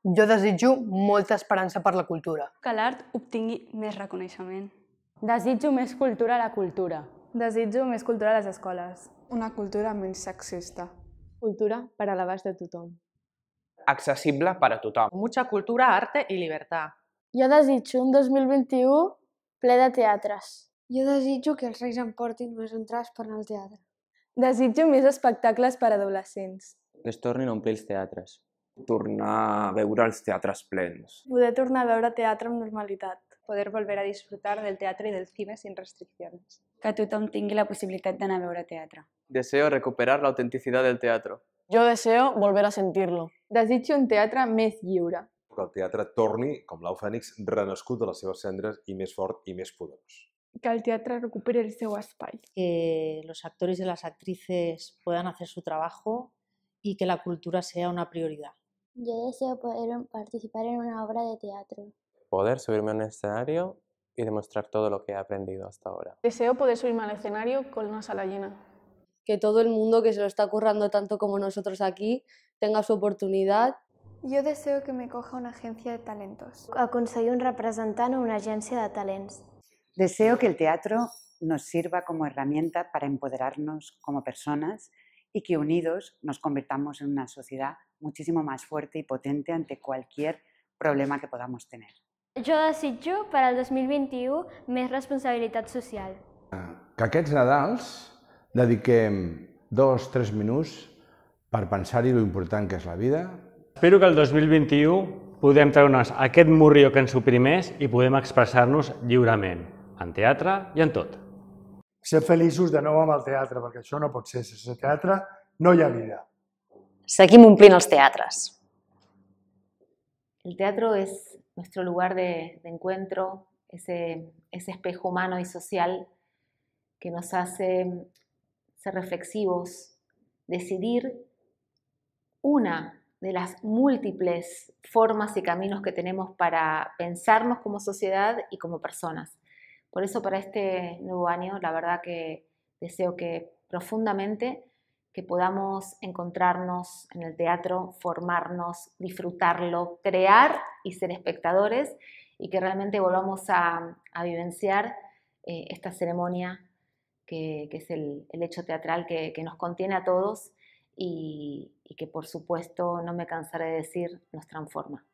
Jo desitjo molta esperança per la cultura. Que l'art obtingui més reconeixement. Desitjo més cultura a la cultura. Desitjo més cultura a les escoles. Una cultura menys sexista. Cultura per a l'abast de tothom. Accessible per a tothom. Mucha cultura, arte i libertad. Jo desitjo un 2021 ple de teatres. Jo desitjo que els reis em portin més entrades per anar al teatre. Desitjo més espectacles per a adolescents. Que es tornin a omplir els teatres tornar a veure els teatres plens. Poder tornar a veure teatre amb normalitat. Poder volver a disfrutar del teatre i del cine sin restriccions. Que tothom tingui la possibilitat d'anar a veure teatre. Deseo recuperar l'autenticitat del teatre. Jo deseo volver a sentir-lo. Desitjo un teatre més lliure. Que el teatre torni, com l'Au Fènix, renascut de les seves cendres i més fort i més poderós. Que el teatre recupere el seu espai. Que els actors i les actrices fer el seu treball i que la cultura sigui una prioritat. Yo deseo poder participar en una obra de teatro. Poder subirme a un escenario y demostrar todo lo que he aprendido hasta ahora. Deseo poder subirme al escenario con una sala llena. Que todo el mundo que se lo está currando tanto como nosotros aquí tenga su oportunidad. Yo deseo que me coja una agencia de talentos. Aconseguir un representante o una agencia de talentos. Deseo que el teatro nos sirva como herramienta para empoderarnos como personas y que unidos nos convirtamos en una sociedad muchísimo más fuerte y potente ante cualquier problema que podamos tener. Jo desitjo per al 2021 més responsabilitat social. Ah, que aquests Nadals dediquem dos, tres minuts per pensar-hi lo important que és la vida. Espero que el 2021 podem treure'ns aquest murrió que ens oprimés i podem expressar-nos lliurement, en teatre i en tot. ser felices de no amb al teatro, porque yo no pot ser. Sense teatre no hi vida. Seguim omplint els teatres. El teatro es nuestro lugar de, encuentro, ese espejo humano y social que nos hace ser reflexivos, decidir una de las múltiples formas y caminos que tenemos para pensarnos como sociedad y como personas. Por eso para este nuevo año, la verdad que deseo que profundamente que podamos encontrarnos en el teatro, formarnos, disfrutarlo, crear y ser espectadores y que realmente volvamos a, vivenciar eh, esta ceremonia que, es el, hecho teatral que, nos contiene a todos y que por supuesto no me cansaré de decir nos transforma.